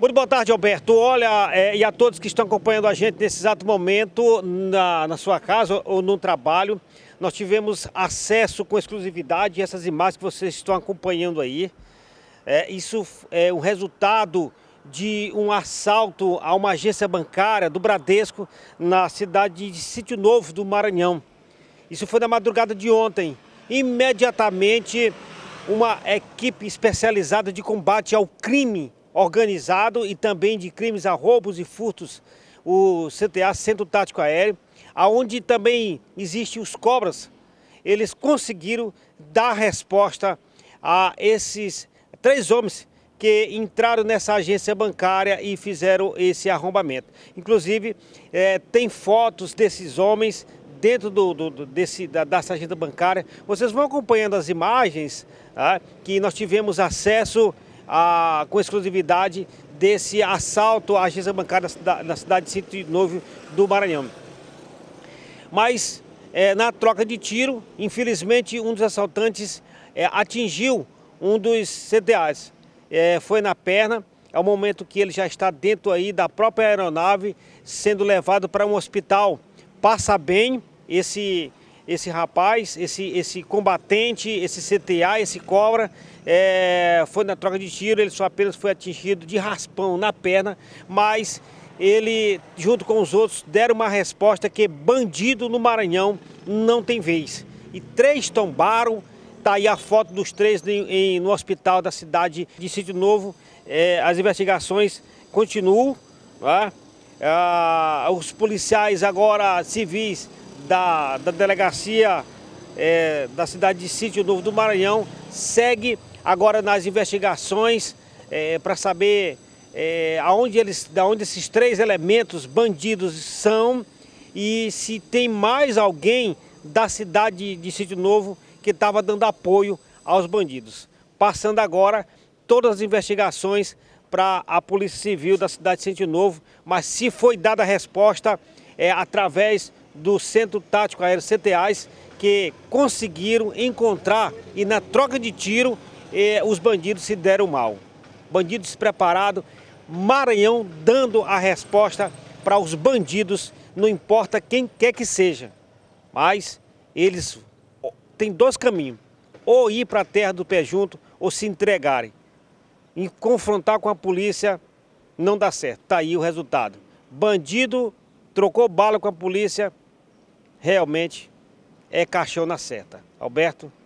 Muito boa tarde, Alberto. Olha, é, e a todos que estão acompanhando a gente nesse exato momento, na, na sua casa ou no trabalho, nós tivemos acesso com exclusividade a essas imagens que vocês estão acompanhando aí. É, isso é o resultado de um assalto a uma agência bancária do Bradesco na cidade de Sítio Novo do Maranhão. Isso foi na madrugada de ontem. Imediatamente, uma equipe especializada de combate ao crime organizado e também de crimes a roubos e furtos, o CTA, Centro Tático Aéreo, aonde também existem os cobras, eles conseguiram dar resposta a esses três homens que entraram nessa agência bancária e fizeram esse arrombamento. Inclusive, é, tem fotos desses homens dentro do, do, desse, da, dessa agência bancária. Vocês vão acompanhando as imagens tá? que nós tivemos acesso com exclusividade desse assalto à agência bancária na cidade de Sítio Novo do Maranhão. Mas é, na troca de tiro, infelizmente, um dos assaltantes é, atingiu um dos CTAs. É, foi na perna, é o momento que ele já está dentro aí da própria aeronave, sendo levado para um hospital. Passa bem esse esse rapaz, esse, esse combatente, esse CTA, esse cobra, é, foi na troca de tiro, ele só apenas foi atingido de raspão na perna, mas ele, junto com os outros, deram uma resposta que bandido no Maranhão não tem vez. E três tombaram, tá aí a foto dos três em, em, no hospital da cidade de Sítio Novo. É, as investigações continuam, né? ah, os policiais agora civis da, da delegacia é, da cidade de Sítio Novo do Maranhão segue agora nas investigações é, para saber é, aonde eles, da onde esses três elementos bandidos são e se tem mais alguém da cidade de Sítio Novo que estava dando apoio aos bandidos. Passando agora todas as investigações para a Polícia Civil da cidade de Sítio Novo, mas se foi dada a resposta é, através do Centro Tático Aéreo CTAs que conseguiram encontrar e na troca de tiro eh, os bandidos se deram mal. Bandidos despreparado, Maranhão dando a resposta para os bandidos, não importa quem quer que seja. Mas eles têm dois caminhos, ou ir para a terra do pé junto ou se entregarem. E confrontar com a polícia não dá certo, está aí o resultado. Bandido trocou bala com a polícia, realmente é caixão na seta. Alberto,